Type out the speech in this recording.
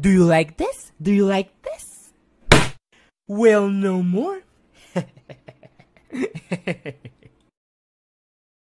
Do you like this? Do you like this? Well, no more.